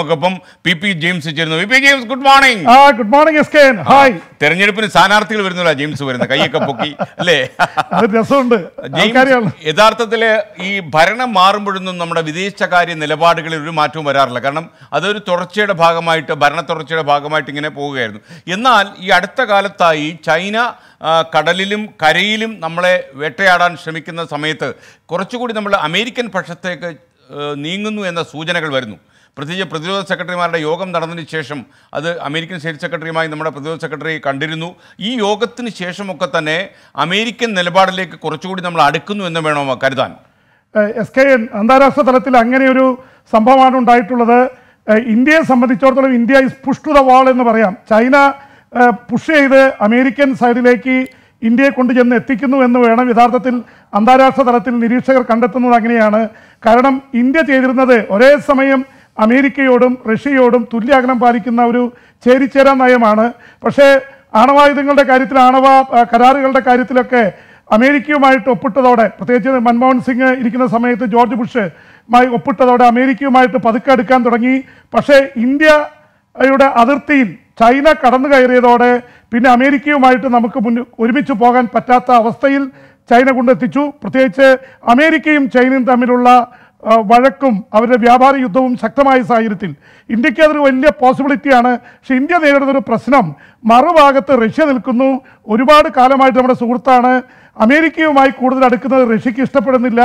നമുക്കൊപ്പം P P James ചേരുന്നു P P James good morning good morning S K hi തെരഞ്ഞെടുപ്പിന് സ്ഥാനാർത്ഥികൾ വരുന്നില്ല ജെയിംസ് വരുന്നത് കൈയൊക്കെ പൊക്കി അല്ലേ രസമുണ്ട് യഥാർത്ഥത്തിൽ ഈ ഭരണം മാറുമ്പോഴൊന്നും നമ്മുടെ വിദേശകാര്യ നിലപാടുകളിൽ ഒരു മാറ്റവും വരാറില്ല കാരണം അതൊരു തുടർച്ചയുടെ ഭാഗമായിട്ട് ഭരണ തുടർച്ചയുടെ ഭാഗമായിട്ട് ഇങ്ങനെ പോവുകയായിരുന്നു എന്നാൽ ഈ അടുത്ത കാലത്തായി ചൈന കടലിലും കരയിലും നമ്മളെ വേട്ടയാടാൻ ശ്രമിക്കുന്ന സമയത്ത് കുറച്ചുകൂടി നമ്മൾ അമേരിക്കൻ പക്ഷത്തേക്ക് നീങ്ങുന്നു എന്ന സൂചനകൾ വരുന്നു പ്രത്യേകിച്ച് പ്രതിരോധ സെക്രട്ടറിമാരുടെ യോഗം നടന്നതിന് ശേഷം അത് അമേരിക്കൻ സ്റ്റേറ്റ് സെക്രട്ടറിയുമായി നമ്മുടെ പ്രതിരോധ സെക്രട്ടറി കണ്ടിരുന്നു ഈ യോഗത്തിന് ശേഷമൊക്കെ തന്നെ അമേരിക്കൻ നിലപാടിലേക്ക് കുറച്ചുകൂടി നമ്മൾ അടുക്കുന്നു എന്ന് വേണോ കരുതാൻ എസ് കെ എൻ അന്താരാഷ്ട്ര തലത്തിൽ അങ്ങനെയൊരു സംഭവമാണ് ഉണ്ടായിട്ടുള്ളത് ഇന്ത്യയെ സംബന്ധിച്ചിടത്തോളം India is push to the wall എന്ന് പറയാം ചൈന പുഷ് ചെയ്ത് അമേരിക്കൻ സൈഡിലേക്ക് ഇന്ത്യയെ കൊണ്ട് ചെന്ന് എത്തിക്കുന്നു എന്ന് വേണം യഥാർത്ഥത്തിൽ അന്താരാഷ്ട്ര തലത്തിൽ നിരീക്ഷകർ കണ്ടെത്തുന്നത് അങ്ങനെയാണ് കാരണം ഇന്ത്യ ചെയ്തിരുന്നത് ഒരേ സമയം അമേരിക്കയോടും റഷ്യയോടും തുല്യാകലം പാലിക്കുന്ന ഒരു ചേരിച്ചേരാ നയമാണ് പക്ഷേ ആണവായുധങ്ങളുടെ കാര്യത്തിൽ ആണവ കരാറുകളുടെ കാര്യത്തിലൊക്കെ അമേരിക്കയുമായിട്ട് ഒപ്പിട്ടതോടെ പ്രത്യേകിച്ച് മൻമോഹൻ സിംഗ് ഇരിക്കുന്ന സമയത്ത് ജോർജ് ബുഷ് മായി ഒപ്പിട്ടതോടെ അമേരിക്കയുമായിട്ട് പതുക്കെ അടുക്കാൻ തുടങ്ങി പക്ഷേ ഇന്ത്യയുടെ അതിർത്തിയിൽ ചൈന കടന്നു കയറിയതോടെ പിന്നെ അമേരിക്കയുമായിട്ട് നമുക്ക് മുന്നിൽ ഒരുമിച്ച് പോകാൻ പറ്റാത്ത അവസ്ഥയിൽ ചൈന കൊണ്ടെത്തിച്ചു പ്രത്യേകിച്ച് അമേരിക്കയും ചൈനയും തമ്മിലുള്ള വഴക്കും അവരുടെ വ്യാപാര യുദ്ധവും ശക്തമായ സാഹചര്യത്തിൽ ഇന്ത്യക്ക് അതൊരു വലിയ പോസിബിലിറ്റിയാണ് പക്ഷേ ഇന്ത്യ നേരിടുന്ന ഒരു പ്രശ്നം മറുഭാഗത്ത് റഷ്യ നിൽക്കുന്നു ഒരുപാട് കാലമായിട്ട് നമ്മുടെ സുഹൃത്താണ് അമേരിക്കയുമായി കൂടുതൽ അടുക്കുന്നത് റഷ്യക്ക് ഇഷ്ടപ്പെടുന്നില്ല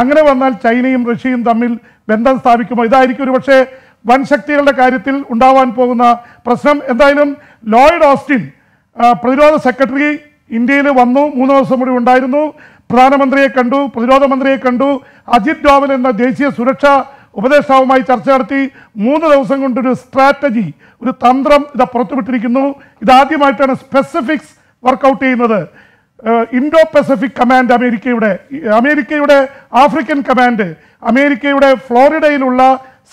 അങ്ങനെ വന്നാൽ ചൈനയും റഷ്യയും തമ്മിൽ ബന്ധം സ്ഥാപിക്കുമോ ഇതായിരിക്കും ഒരുപക്ഷെ വൻ ശക്തികളുടെ കാര്യത്തിൽ ഉണ്ടാവാൻ പോകുന്ന പ്രശ്നം എന്തായാലും ലോയിഡ് ഓസ്റ്റിൻ പ്രതിരോധ സെക്രട്ടറി ഇന്ത്യയിൽ വന്നു മൂന്ന് ദിവസം കൂടി ഉണ്ടായിരുന്നു പ്രധാനമന്ത്രിയെ കണ്ടു പ്രതിരോധ മന്ത്രിയെ കണ്ടു അജിത് ഡോവൽ എന്ന ദേശീയ സുരക്ഷാ ഉപദേഷ്ടാവുമായി ചർച്ച നടത്തി മൂന്ന് ദിവസം കൊണ്ടൊരു സ്ട്രാറ്റജി ഒരു തന്ത്രം ഇത് പുറത്തുവിട്ടിരിക്കുന്നു ഇതാദ്യമായിട്ടാണ് സ്പെസിഫിക്സ് വർക്കൗട്ട് ചെയ്യുന്നത് ഇൻഡോ പസഫിക് കമാൻഡ് അമേരിക്കയുടെ അമേരിക്കയുടെ ആഫ്രിക്കൻ കമാൻഡ് അമേരിക്കയുടെ ഫ്ലോറിഡയിലുള്ള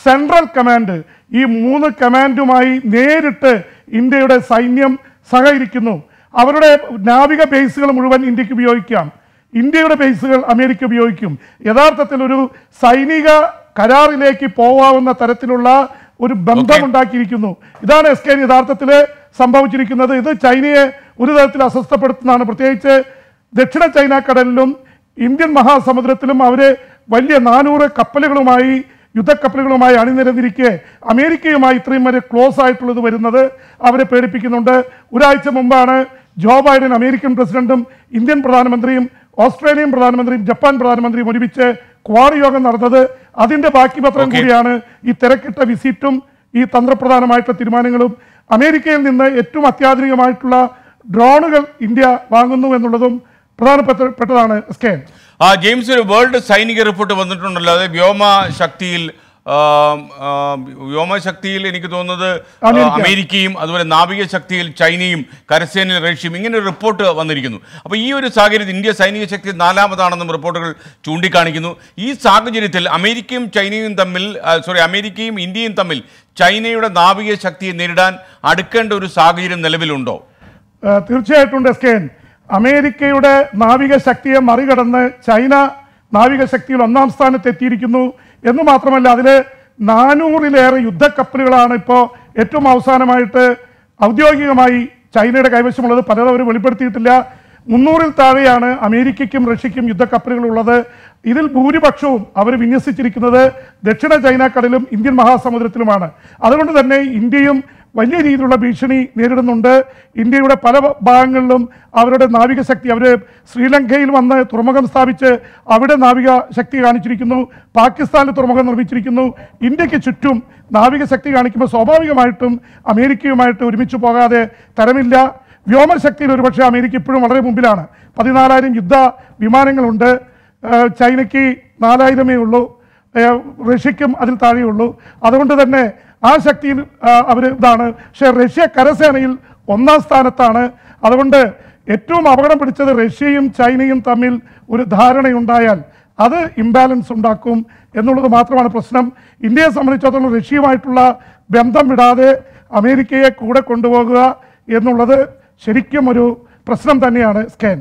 സെൻട്രൽ കമാൻഡ് ഈ മൂന്ന് കമാൻഡുമായി നേരിട്ട് ഇന്ത്യയുടെ സൈന്യം സഹകരിക്കുന്നു അവരുടെ നാവിക ബേസുകൾ മുഴുവൻ ഇന്ത്യക്ക് ഉപയോഗിക്കാം ഇന്ത്യയുടെ ബേസുകൾ അമേരിക്ക ഉപയോഗിക്കും യഥാർത്ഥത്തിൽ ഒരു സൈനിക കരാറിലേക്ക് പോവാവുന്ന തരത്തിലുള്ള ഒരു ബന്ധമുണ്ടാക്കിയിരിക്കുന്നു ഇതാണ് എസ് കെ യഥാർത്ഥത്തിൽ സംഭവിച്ചിരിക്കുന്നത് ഇത് ചൈനയെ ഒരു തരത്തിൽ അസ്വസ്ഥപ്പെടുത്തുന്നതാണ് പ്രത്യേകിച്ച് ദക്ഷിണ ചൈന കടലിലും ഇന്ത്യൻ മഹാസമുദ്രത്തിലും അവരെ വലിയ നാനൂറ് കപ്പലുകളുമായി യുദ്ധക്കപ്പലുകളുമായി അണിനിരന്നിരിക്കെ അമേരിക്കയുമായി ഇത്രയും വരെ ക്ലോസ് ആയിട്ടുള്ളത് വരുന്നത് അവരെ പേടിപ്പിക്കുന്നുണ്ട് ഒരാഴ്ച മുമ്പാണ് ജോ ബൈഡൻ അമേരിക്കൻ പ്രസിഡന്റും ഇന്ത്യൻ പ്രധാനമന്ത്രിയും ഓസ്ട്രേലിയൻ പ്രധാനമന്ത്രിയും ജപ്പാൻ പ്രധാനമന്ത്രിയും ഒരുമിച്ച് ക്വാഡ് യോഗം നടന്നത് അതിന്റെ ബാക്കി പത്രം കൂടിയാണ് ഈ തിരക്കിട്ട വിസിറ്റും ഈ തന്ത്രപ്രധാനമായിട്ടുള്ള തീരുമാനങ്ങളും അമേരിക്കയിൽ നിന്ന് ഏറ്റവും അത്യാധുനികമായിട്ടുള്ള ഡ്രോണുകൾ ഇന്ത്യ വാങ്ങുന്നു എന്നുള്ളതും പ്രധാനപ്പെട്ടതാണ് സ്കാൻ ജെയിംസ് ഒരു വേൾഡ് സൈനിക റിപ്പോർട്ട് വന്നിട്ടുണ്ടല്ലോ അതായത് വ്യോമ ശക്തിയിൽ വ്യോമശക്തിയിൽ എനിക്ക് തോന്നുന്നത് അമേരിക്കയും അതുപോലെ നാവിക ശക്തിയിൽ ചൈനയും കരസേനയിൽ റഷ്യയും ഇങ്ങനെ ഒരു റിപ്പോർട്ട് വന്നിരിക്കുന്നു അപ്പോൾ ഈ ഒരു സാഹചര്യത്തിൽ ഇന്ത്യ സൈനിക ശക്തി നാലാമതാണെന്നും റിപ്പോർട്ടുകൾ ചൂണ്ടിക്കാണിക്കുന്നു ഈ സാഹചര്യത്തിൽ അമേരിക്കയും ചൈനയും തമ്മിൽ സോറി അമേരിക്കയും ഇന്ത്യയും തമ്മിൽ ചൈനയുടെ നാവിക ശക്തിയെ നേരിടാൻ അടുക്കേണ്ട ഒരു സാഹചര്യം നിലവിലുണ്ടോ തീർച്ചയായിട്ടും ഡെസ്കേൻ അമേരിക്കയുടെ നാവിക ശക്തിയെ മറികടന്ന് ചൈന നാവിക ശക്തിയിൽ ഒന്നാം എത്തിയിരിക്കുന്നു എന്ന് മാത്രമല്ല അതിൽ നാനൂറിലേറെ യുദ്ധക്കപ്പലുകളാണ് ഇപ്പോൾ ഏറ്റവും അവസാനമായിട്ട് ഔദ്യോഗികമായി ചൈനയുടെ കൈവശമുള്ളത് പലതും അവർ വെളിപ്പെടുത്തിയിട്ടില്ല മുന്നൂറിൽ താഴെയാണ് അമേരിക്കയ്ക്കും റഷ്യയ്ക്കും യുദ്ധക്കപ്പലുകളുള്ളത് ഇതിൽ ഭൂരിപക്ഷവും അവർ വിന്യസിച്ചിരിക്കുന്നത് ദക്ഷിണ ചൈന ഇന്ത്യൻ മഹാസമുദ്രത്തിലുമാണ് അതുകൊണ്ട് തന്നെ ഇന്ത്യയും വലിയ രീതിയിലുള്ള ഭീഷണി നേരിടുന്നുണ്ട് ഇന്ത്യയുടെ പല ഭാഗങ്ങളിലും അവരുടെ നാവിക ശക്തി അവർ ശ്രീലങ്കയിൽ വന്ന് തുറമുഖം സ്ഥാപിച്ച് അവിടെ നാവിക ശക്തി കാണിച്ചിരിക്കുന്നു പാകിസ്ഥാനിൽ തുറമുഖം നിർമ്മിച്ചിരിക്കുന്നു ഇന്ത്യക്ക് ചുറ്റും നാവിക ശക്തി കാണിക്കുമ്പോൾ സ്വാഭാവികമായിട്ടും അമേരിക്കയുമായിട്ട് ഒരുമിച്ച് പോകാതെ തരമില്ല വ്യോമശക്തിയിൽ ഒരുപക്ഷെ അമേരിക്ക ഇപ്പോഴും വളരെ മുമ്പിലാണ് പതിനാലായിരം യുദ്ധ വിമാനങ്ങളുണ്ട് ചൈനയ്ക്ക് നാലായിരമേ ഉള്ളൂ റഷ്യക്കും അതിൽ താഴെയുള്ളൂ അതുകൊണ്ട് തന്നെ ആ ശക്തിയിൽ അവർ ഇതാണ് പക്ഷേ റഷ്യ കരസേനയിൽ ഒന്നാം സ്ഥാനത്താണ് അതുകൊണ്ട് ഏറ്റവും അപകടം പിടിച്ചത് റഷ്യയും ചൈനയും തമ്മിൽ ഒരു ധാരണയുണ്ടായാൽ അത് ഇംബാലൻസ് ഉണ്ടാക്കും എന്നുള്ളത് മാത്രമാണ് പ്രശ്നം ഇന്ത്യയെ സംബന്ധിച്ചിടത്തോളം റഷ്യയുമായിട്ടുള്ള ബന്ധം വിടാതെ അമേരിക്കയെ കൂടെ കൊണ്ടുപോകുക എന്നുള്ളത് ശരിക്കും ഒരു പ്രശ്നം തന്നെയാണ് സ്കാൻ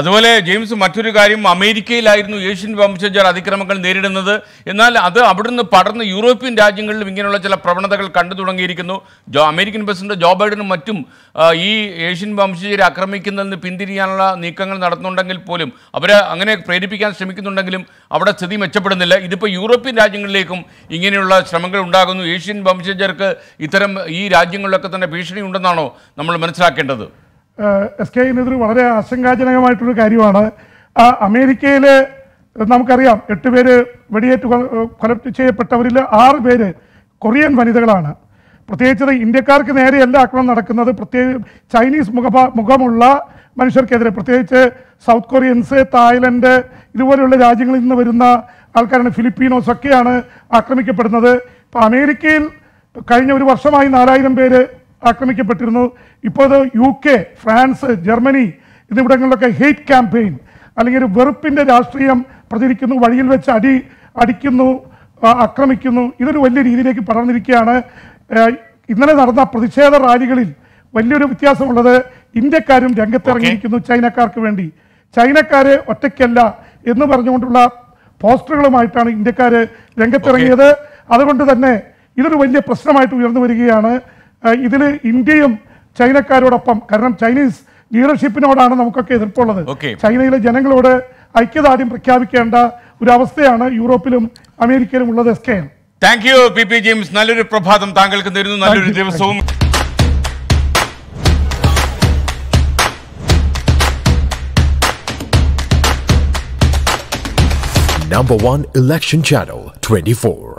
അതുപോലെ ജെയിംസ് മറ്റൊരു കാര്യം അമേരിക്കയിലായിരുന്നു ഏഷ്യൻ വംശജർ അതിക്രമങ്ങൾ നേരിടുന്നത് എന്നാൽ അത് അവിടുന്ന് പടർന്ന് യൂറോപ്യൻ രാജ്യങ്ങളിലും ഇങ്ങനെയുള്ള ചില പ്രവണതകൾ കണ്ടു തുടങ്ങിയിരിക്കുന്നു ജോ അമേരിക്കൻ പ്രസിഡന്റ് ജോ ബൈഡനും മറ്റും ഈ ഏഷ്യൻ വംശജരെ ആക്രമിക്കുന്നതിൽ നിന്ന് പിന്തിരിയാനുള്ള നീക്കങ്ങൾ നടത്തുന്നുണ്ടെങ്കിൽ പോലും അവരെ അങ്ങനെ പ്രേരിപ്പിക്കാൻ ശ്രമിക്കുന്നുണ്ടെങ്കിലും അവിടെ സ്ഥിതി മെച്ചപ്പെടുന്നില്ല ഇതിപ്പോൾ യൂറോപ്യൻ രാജ്യങ്ങളിലേക്കും ഇങ്ങനെയുള്ള ശ്രമങ്ങൾ ഉണ്ടാകുന്നു ഏഷ്യൻ വംശജർക്ക് ഇത്തരം ഈ രാജ്യങ്ങളിലൊക്കെ തന്നെ ഭീഷണി ഉണ്ടെന്നാണോ നമ്മൾ മനസ്സിലാക്കേണ്ടത് എസ് കെ ഇതൊരു വളരെ ആശങ്കാജനകമായിട്ടൊരു കാര്യമാണ് അമേരിക്കയിൽ നമുക്കറിയാം എട്ട് പേര് വെടിയേറ്റ് കൊല ചെയ്യപ്പെട്ടവരിൽ ആറ് പേര് കൊറിയൻ വനിതകളാണ് പ്രത്യേകിച്ച് ഇന്ത്യക്കാർക്ക് നേരെയല്ല ആക്രമണം നടക്കുന്നത് പ്രത്യേക ചൈനീസ് മുഖ മുഖമുള്ള മനുഷ്യർക്കെതിരെ പ്രത്യേകിച്ച് സൗത്ത് കൊറിയൻസ് തായ്ലൻഡ് ഇതുപോലെയുള്ള രാജ്യങ്ങളിൽ നിന്ന് വരുന്ന ആൾക്കാരാണ് ഫിലിപ്പീനോസ് ഒക്കെയാണ് ആക്രമിക്കപ്പെടുന്നത് ഇപ്പോൾ അമേരിക്കയിൽ കഴിഞ്ഞ ഒരു വർഷമായി നാലായിരം പേര് ആക്രമിക്കപ്പെട്ടിരുന്നു ഇപ്പോൾ യു കെ ഫ്രാൻസ് ജർമ്മനി എന്നിവിടങ്ങളിലൊക്കെ ഹെയ്റ്റ് ക്യാമ്പയിൻ അല്ലെങ്കിൽ ഒരു വെറുപ്പിൻ്റെ രാഷ്ട്രീയം പ്രചരിക്കുന്നു വഴിയിൽ വെച്ച് അടി അടിക്കുന്നു ആക്രമിക്കുന്നു ഇതൊരു വലിയ രീതിയിലേക്ക് പടർന്നിരിക്കുകയാണ് ഇന്നലെ നടന്ന പ്രതിഷേധ റാലികളിൽ വലിയൊരു വ്യത്യാസമുള്ളത് ഇന്ത്യക്കാരും രംഗത്തിറങ്ങിയിരിക്കുന്നു ചൈനക്കാർക്ക് വേണ്ടി ചൈനക്കാര് ഒറ്റയ്ക്കല്ല എന്ന് പറഞ്ഞുകൊണ്ടുള്ള പോസ്റ്ററുകളുമായിട്ടാണ് ഇന്ത്യക്കാർ രംഗത്തിറങ്ങിയത് അതുകൊണ്ട് തന്നെ ഇതൊരു വലിയ പ്രശ്നമായിട്ട് ഉയർന്നു വരികയാണ് ഇതിൽ ഇന്ത്യയും ചൈനക്കാരോടൊപ്പം കാരണം ചൈനീസ് ലീഡർഷിപ്പിനോടാണ് നമുക്കൊക്കെ എതിർപ്പുള്ളത് ചൈനയിലെ ജനങ്ങളോട് ഐക്യദാർഢ്യം പ്രഖ്യാപിക്കേണ്ട ഒരു അവസ്ഥയാണ് യൂറോപ്പിലും അമേരിക്കയിലും ഉള്ളത് S K thank you P P James നല്ലൊരു പ്രഭാതം താങ്കൾക്ക് നേരുന്നു നല്ലൊരു ദിവസവും Number 1 election channel 24.